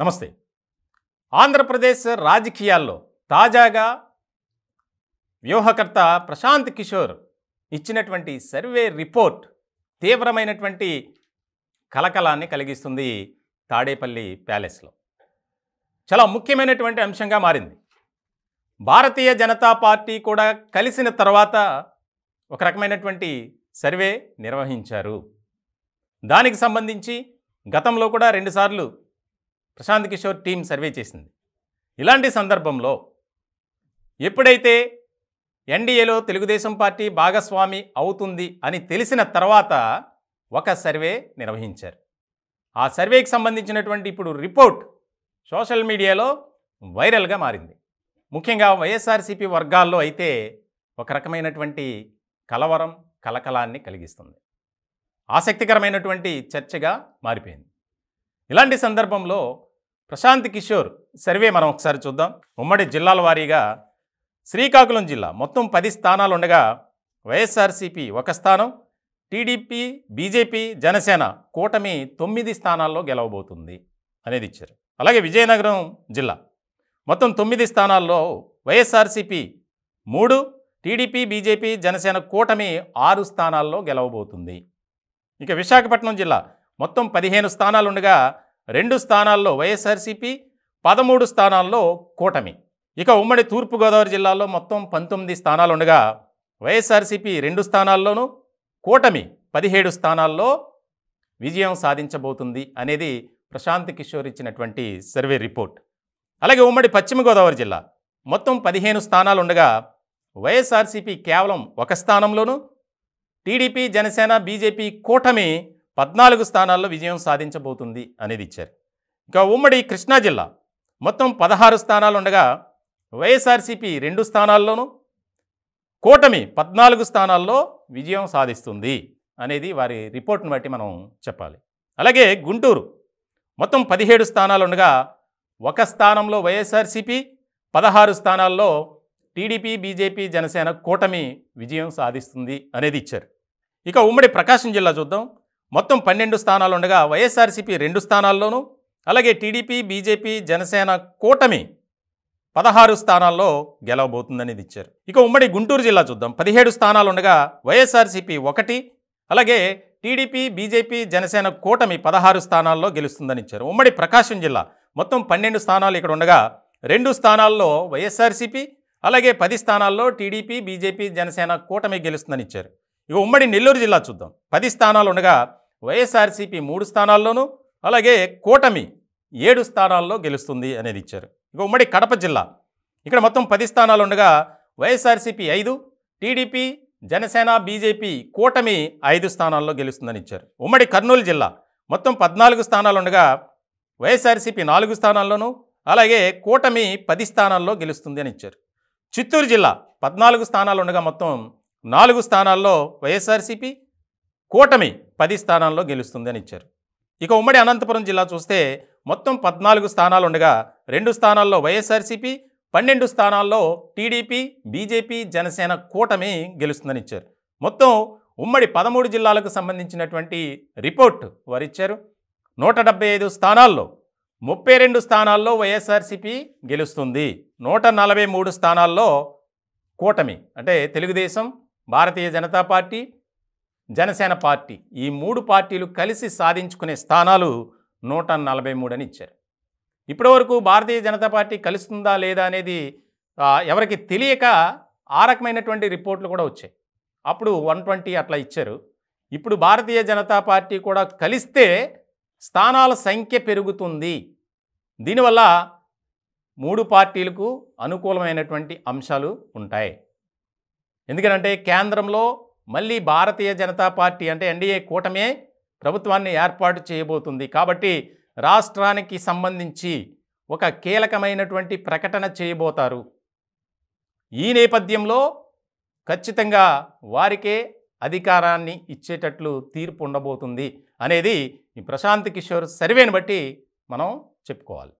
నమస్తే ఆంధ్రప్రదేశ్ రాజకీయాల్లో తాజాగా వ్యూహకర్త ప్రశాంత్ కిషోర్ ఇచ్చినటువంటి సర్వే రిపోర్ట్ తీవ్రమైనటువంటి కలకలాన్ని కలిగిస్తుంది తాడేపల్లి ప్యాలెస్లో చాలా ముఖ్యమైనటువంటి అంశంగా మారింది భారతీయ జనతా పార్టీ కూడా కలిసిన తర్వాత ఒక రకమైనటువంటి సర్వే నిర్వహించారు దానికి సంబంధించి గతంలో కూడా రెండుసార్లు ప్రశాంత్ కిషోర్ టీం సర్వే చేసింది ఇలాంటి సందర్భంలో ఎప్పుడైతే ఎన్డీఏలో తెలుగుదేశం పార్టీ భాగస్వామి అవుతుంది అని తెలిసిన తర్వాత ఒక సర్వే నిర్వహించారు ఆ సర్వేకి సంబంధించినటువంటి ఇప్పుడు రిపోర్ట్ సోషల్ మీడియాలో వైరల్గా మారింది ముఖ్యంగా వైఎస్ఆర్సీపీ వర్గాల్లో అయితే ఒక రకమైనటువంటి కలవరం కలకలాన్ని కలిగిస్తుంది ఆసక్తికరమైనటువంటి చర్చగా మారిపోయింది ఇలాంటి సందర్భంలో ప్రశాంత్ కిషోర్ సర్వే మనం ఒకసారి చూద్దాం ఉమ్మడి జిల్లాల వారీగా శ్రీకాకుళం జిల్లా మొత్తం పది స్థానాలు ఉండగా వైఎస్ఆర్సీపీ ఒక స్థానం టీడీపీ బీజేపీ జనసేన కూటమి తొమ్మిది స్థానాల్లో గెలవబోతుంది అనేది ఇచ్చారు అలాగే విజయనగరం జిల్లా మొత్తం తొమ్మిది స్థానాల్లో వైఎస్ఆర్సీపీ మూడు టీడీపీ బీజేపీ జనసేన కూటమి ఆరు స్థానాల్లో గెలవబోతుంది ఇక విశాఖపట్నం జిల్లా మొత్తం పదిహేను స్థానాలుండగా రెండు స్థానాల్లో వైఎస్ఆర్సీపీ పదమూడు స్థానాల్లో కూటమి ఇక ఉమ్మడి తూర్పుగోదావరి జిల్లాలో మొత్తం పంతొమ్మిది స్థానాలు ఉండగా వైఎస్ఆర్సీపీ రెండు స్థానాల్లోనూ కూటమి పదిహేడు స్థానాల్లో విజయం సాధించబోతుంది అనేది ప్రశాంత్ కిషోర్ ఇచ్చినటువంటి సర్వే రిపోర్ట్ అలాగే ఉమ్మడి పశ్చిమ గోదావరి జిల్లా మొత్తం పదిహేను స్థానాలు ఉండగా వైఎస్ఆర్సీపీ కేవలం ఒక స్థానంలోనూ టీడీపీ జనసేన బీజేపీ కూటమి పద్నాలుగు స్థానాల్లో విజయం సాధించబోతుంది అనేది ఇచ్చారు ఇంకా ఉమ్మడి కృష్ణా జిల్లా మొత్తం పదహారు స్థానాలు ఉండగా వైఎస్ఆర్సీపీ రెండు స్థానాల్లోనూ కూటమి పద్నాలుగు స్థానాల్లో విజయం సాధిస్తుంది అనేది వారి రిపోర్ట్ను బట్టి మనం చెప్పాలి అలాగే గుంటూరు మొత్తం పదిహేడు స్థానాలు ఉండగా ఒక స్థానంలో వైఎస్ఆర్సీపీ పదహారు స్థానాల్లో టీడీపీ బీజేపీ జనసేన కూటమి విజయం సాధిస్తుంది అనేది ఇచ్చారు ఇక ఉమ్మడి ప్రకాశం జిల్లా చూద్దాం మొత్తం పన్నెండు స్థానాలు ఉండగా వైఎస్ఆర్సీపీ రెండు స్థానాల్లోనూ అలాగే టీడీపీ బీజేపీ జనసేన కూటమి పదహారు స్థానాల్లో గెలవబోతుందనేది ఇచ్చారు ఇక ఉమ్మడి గుంటూరు జిల్లా చూద్దాం పదిహేడు స్థానాలు ఉండగా వైఎస్ఆర్సీపీ ఒకటి అలాగే టీడీపీ బీజేపీ జనసేన కూటమి పదహారు స్థానాల్లో గెలుస్తుందని ఇచ్చారు ఉమ్మడి ప్రకాశం జిల్లా మొత్తం పన్నెండు స్థానాలు ఇక్కడ ఉండగా రెండు స్థానాల్లో వైఎస్ఆర్సీపీ అలాగే పది స్థానాల్లో టీడీపీ బీజేపీ జనసేన కూటమి గెలుస్తుందని ఇచ్చారు ఇక ఉమ్మడి నెల్లూరు జిల్లా చూద్దాం పది స్థానాలు ఉండగా వైఎస్ఆర్సీపీ మూడు స్థానాల్లోనూ అలాగే కూటమి ఏడు స్థానాల్లో గెలుస్తుంది అనేది ఇచ్చారు ఇక ఉమ్మడి కడప జిల్లా ఇక్కడ మొత్తం పది స్థానాలు ఉండగా వైఎస్ఆర్సీపీ ఐదు టీడీపీ జనసేన బీజేపీ కూటమి ఐదు స్థానాల్లో గెలుస్తుందని ఇచ్చారు ఉమ్మడి కర్నూలు జిల్లా మొత్తం పద్నాలుగు స్థానాలు ఉండగా వైఎస్ఆర్సీపీ నాలుగు స్థానాల్లోనూ అలాగే కూటమి పది స్థానాల్లో గెలుస్తుంది అని ఇచ్చారు చిత్తూరు జిల్లా పద్నాలుగు స్థానాలు ఉండగా మొత్తం నాలుగు స్థానాల్లో వైఎస్ఆర్సీపీ కూటమి పది స్థానాల్లో గెలుస్తుందని ఇచ్చారు ఇక ఉమ్మడి అనంతపురం జిల్లా చూస్తే మొత్తం పద్నాలుగు స్థానాలు ఉండగా రెండు స్థానాల్లో వైఎస్ఆర్సీపీ పన్నెండు స్థానాల్లో టీడీపీ బీజేపీ జనసేన కూటమి గెలుస్తుందని ఇచ్చారు మొత్తం ఉమ్మడి పదమూడు జిల్లాలకు సంబంధించినటువంటి రిపోర్ట్ వారిచ్చారు నూట డెబ్బై ఐదు స్థానాల్లో ముప్పై రెండు స్థానాల్లో వైఎస్ఆర్సీపీ గెలుస్తుంది నూట నలభై మూడు స్థానాల్లో కూటమి అంటే తెలుగుదేశం భారతీయ జనతా పార్టీ జనసేన పార్టీ ఈ మూడు పార్టీలు కలిసి సాధించుకునే స్థానాలు నూట నలభై మూడు అని ఇచ్చారు ఇప్పటివరకు భారతీయ జనతా పార్టీ కలుస్తుందా లేదా అనేది ఎవరికి తెలియక ఆ రకమైనటువంటి రిపోర్ట్లు కూడా వచ్చాయి అప్పుడు వన్ ట్వంటీ అట్లా ఇచ్చారు ఇప్పుడు భారతీయ జనతా పార్టీ కూడా కలిస్తే స్థానాల సంఖ్య పెరుగుతుంది దీనివల్ల మూడు పార్టీలకు అనుకూలమైనటువంటి అంశాలు ఉంటాయి ఎందుకంటే కేంద్రంలో మళ్ళీ భారతీయ జనతా పార్టీ అంటే ఎన్డీఏ కూటమే ప్రభుత్వాన్ని ఏర్పాటు చేయబోతుంది కాబట్టి రాష్ట్రానికి సంబంధించి ఒక కీలకమైనటువంటి ప్రకటన చేయబోతారు ఈ నేపథ్యంలో ఖచ్చితంగా వారికే అధికారాన్ని ఇచ్చేటట్లు తీర్పు ఉండబోతుంది అనేది ఈ ప్రశాంత్ కిషోర్ సర్వేని బట్టి మనం చెప్పుకోవాలి